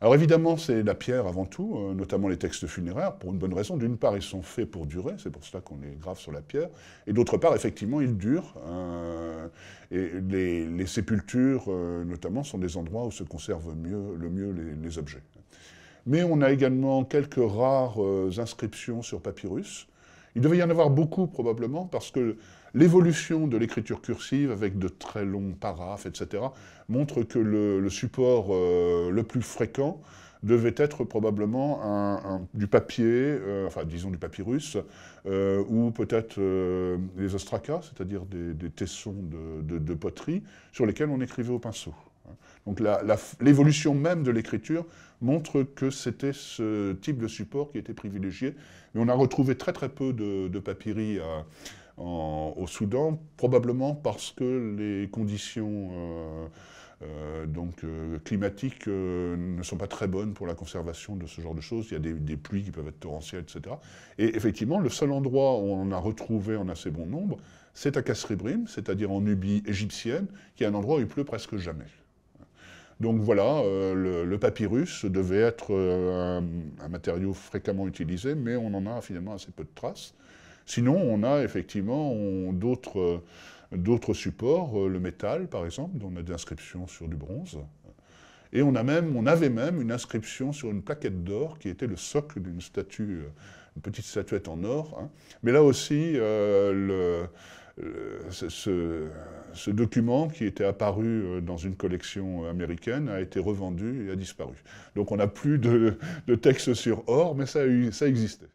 Alors évidemment, c'est la pierre avant tout, euh, notamment les textes funéraires, pour une bonne raison. D'une part, ils sont faits pour durer, c'est pour cela qu'on les grave sur la pierre. Et d'autre part, effectivement, ils durent. Hein. et les, sépultures, euh, notamment, sont des endroits où se conservent mieux, le mieux les objets. Mais on a également quelques rares euh, inscriptions sur papyrus, il devait y en avoir beaucoup probablement parce que l'évolution de l'écriture cursive avec de très longs paraphes, etc., montre que le, support euh, le plus fréquent devait être probablement du papier, euh, enfin disons du papyrus, euh, ou peut-être des ostracas, c'est-à-dire des, tessons de poterie, sur lesquels on écrivait au pinceau. Donc l'évolution même de l'écriture montre que c'était ce type de support qui était privilégié. Mais on a retrouvé très très peu de, de papyri au Soudan, probablement parce que les conditions euh, euh, donc, euh, climatiques ne sont pas très bonnes pour la conservation de ce genre de choses. Il y a des, des, pluies qui peuvent être torrentielles, etc. Et effectivement, le seul endroit où on en a retrouvé en assez bon nombre, c'est à Kasribrim, c'est-à-dire en Nubie égyptienne, qui est un endroit où il pleut presque jamais. Donc voilà, euh, le, papyrus devait être euh, un, matériau fréquemment utilisé, mais on en a finalement assez peu de traces. Sinon, on a effectivement euh, d'autres supports, le métal par exemple, dont on a des inscriptions sur du bronze. Et on, a même, on avait même une inscription sur une plaquette d'or qui était le socle d'une statue, une petite statuette en or. Hein. Mais là aussi, le, ce, ce document qui était apparu euh, dans une collection euh, américaine a été revendu et a disparu. Donc on n'a plus de, texte sur or, mais ça, ça existait.